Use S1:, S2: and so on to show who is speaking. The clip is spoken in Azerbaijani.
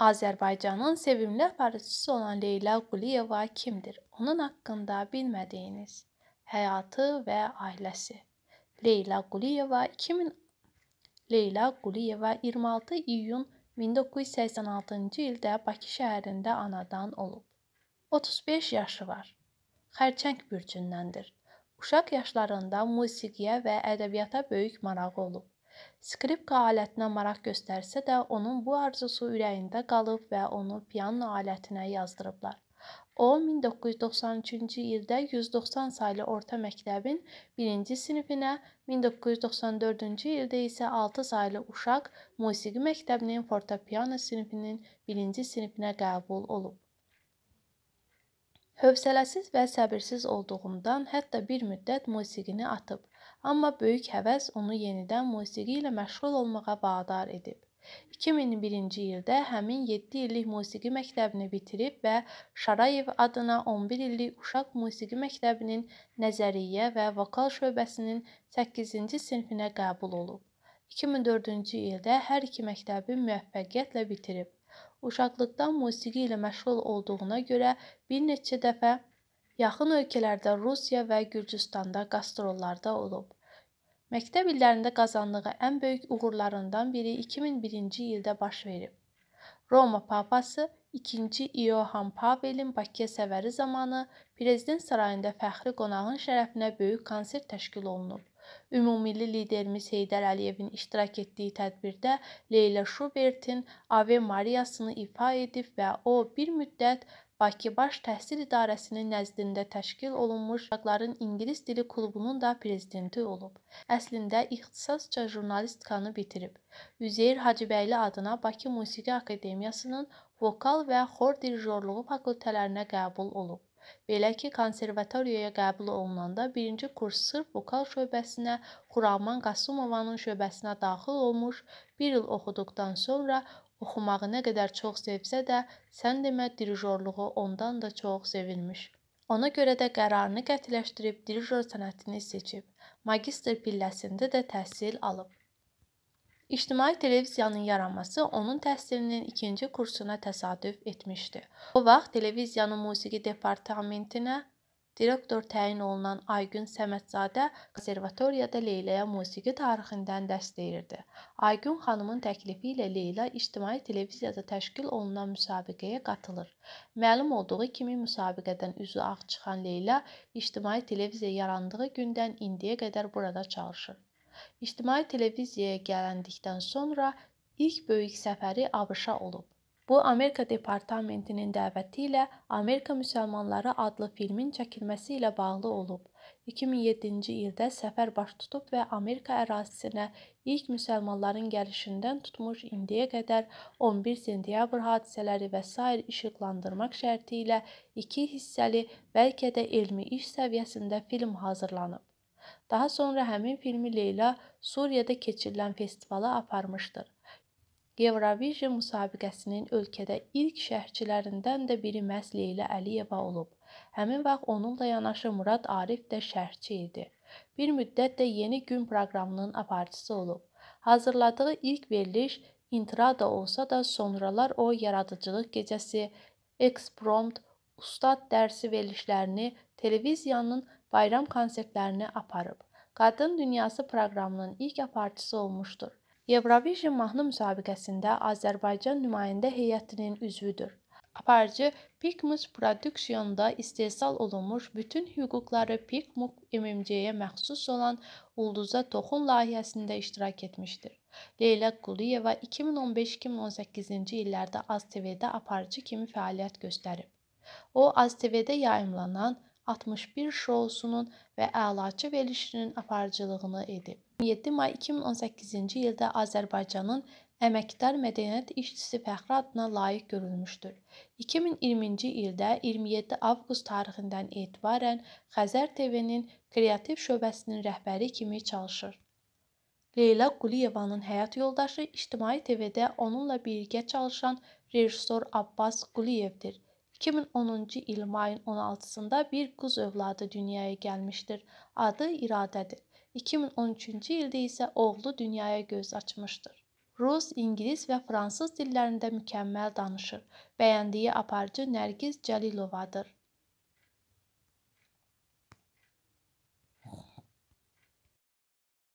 S1: Azərbaycanın sevimli aparıcısı olan Leyla Quliyeva kimdir? Onun haqqında bilmədiyiniz həyatı və ailəsi. Leyla Quliyeva 2000 Leyla Quliyeva 26 iyun 1986-cı ildə Bakı şəhərində anadan olub. 35 yaşı var. Xərçəng bürcündəndir. Uşaq yaşlarında musiqiyə və ədəbiyyata böyük marağı olub. Skripka alətinə maraq göstərsə də, onun bu arzusu ürəyində qalıb və onu piano alətinə yazdırıblar. O 1993-cü ildə 190 saylı orta məktəbin 1-ci sinifinə, 1994-cü ildə isə 6 saylı uşaq musiqi məktəbinin fortepiano sinifinin 1-ci sinifinə qəbul olub. Hövsələsiz və səbirsiz olduğundan hətta bir müddət musiqini atıb. Amma böyük həvəs onu yenidən musiqi ilə məşğul olmağa vadar edib. 2001-ci ildə həmin 7 illik musiqi məktəbini bitirib və Şarayev adına 11 illik Uşaq Musiqi Məktəbinin nəzəriyyə və vokal şöbəsinin 8-ci sinifinə qəbul olub. 2004-cü ildə hər iki məktəbi müvəffəqiyyətlə bitirib. Uşaqlıqdan musiqi ilə məşğul olduğuna görə bir neçə dəfə Yaxın ölkələrdə Rusiya və Gürcüstanda qastrollarda olub. Məktəb illərində qazandığı ən böyük uğurlarından biri 2001-ci ildə baş verib. Roma papası 2-ci İohan Pavelin Bakıya səfəri zamanı Prezident sarayında fəxri qonağın şərəfinə böyük konsert təşkil olunub. Ümummilli liderimiz Heydər Əliyevin iştirak etdiyi tədbirdə Leyla Şubertin Ave Mariyasını ifa edib və o bir müddət Bakı Baş Təhsil İdarəsinin nəzdində təşkil olunmuş uşaqların ingilis dili klubunun da prezidenti olub. Əslində ixtisasca jurnalistikanı bitirib. Üzeyir Hacıbəyli adına Bakı Musiqi Akademiyasının vokal və xor dirijorluğu fakültələrinə qəbul olub. Belə ki, konservatoriyaya qəbul olunanda 1-ci kurs sırf vokal şöbəsinə Xuraman Qasımovanın şöbəsinə daxil olmuş, 1 il oxuduqdan sonra Oxumağı nə qədər çox sevsə də, sən demə dirijorluğu ondan da çox sevilmiş. Ona görə də qərarını qətiləşdirib dirijor sənətini seçib, magistr pilləsində də təhsil alıb. İctimai televiziyanın yaranması onun təhsilinin ikinci kursuna təsadüf etmişdi. O vaxt televiziyanın musiqi departamentinə Direktor təyin olunan Aygün Səmədzadə konservatoriyada Leyləyə musiqi tarixindən dərs deyirdi. Aygün xanımın təklifi ilə Leyla ictimai televiziyada təşkil olunan müsabiqəyə qatılır. Məlum olduğu kimi müsabiqədən üzü ağ çıxan Leyla ictimai televiziya yarandığı gündən indiyə qədər burada çalışır. İctimai televiziyaya gələndikdən sonra ilk böyük səfəri ABŞ-a olub. Bu Amerika Departamentinin dəvəti ilə Amerika müsəlmanları adlı filmin çəkilməsi ilə bağlı olub. 2007-ci ildə səfər baş tutub və Amerika ərazisinə ilk müsəlmanların gəlişindən tutmuş indiyə qədər 11 sentyabr hadisələri və sair işıqlandırmaq şərti ilə iki hissəli, bəlkə də elmi iş səviyyəsində film hazırlanıb. Daha sonra həmin filmi Leyla Suriyada keçirilən festivala aparmışdır. Eurovision müsabiqəsinin ölkədə ilk şərhçilərindən də biri məhz Leyla Əliyeva olub. Həmin vaxt onunla yanaşı Murad Arif də şərhçi idi. Bir müddət də Yeni Gün proqramının aparıcısı olub. Hazırladığı ilk veriliş intrada olsa da sonralar o yaradıcılıq gecəsi, eksprompt, ustad dərsi verilişlərini, televiziyanın bayram konsertlərini aparıb. Qadın Dünyası proqramının ilk aparıcısı olmuşdur. Eurovision mahnı müsabiqəsində Azərbaycan nümayəndə heyətinin üzvüdür. Aparıcı Pikmus Production'da istehsal olunmuş bütün hüquqları Pikmuk MMC-yə məxsus olan Ulduza Toxun layihəsində iştirak etmişdir. Leyla Quliyeva 2015-2018-ci illərdə AzTV-də aparıcı kimi fəaliyyət göstərib. O AzTV-də yayımlanan 61 şousunun və əlaçı verilişinin aparıcılığını edib. 27 may 2018-ci ildə Azərbaycanın əməkdar mədəniyyət işçisi fəxri adına layiq görülmüşdür. 2020-ci ildə 27 avqust tarixindən etibarən Xəzər TV-nin kreativ şöbəsinin rəhbəri kimi çalışır. Leyla Quliyevanın həyat yoldaşı İctimai TV-də onunla birgə çalışan rejissor Abbas Quliyevdir. 2010-cu il mayın 16-sında bir qız övladı dünyaya gəlmişdir. Adı İradədir. 2013-cü ildə isə oğlu dünyaya göz açmışdır. Rus, ingilis və fransız dillərində mükəmməl danışır. Bəyəndiyi aparıcı Nərgiz Cəlilovadır.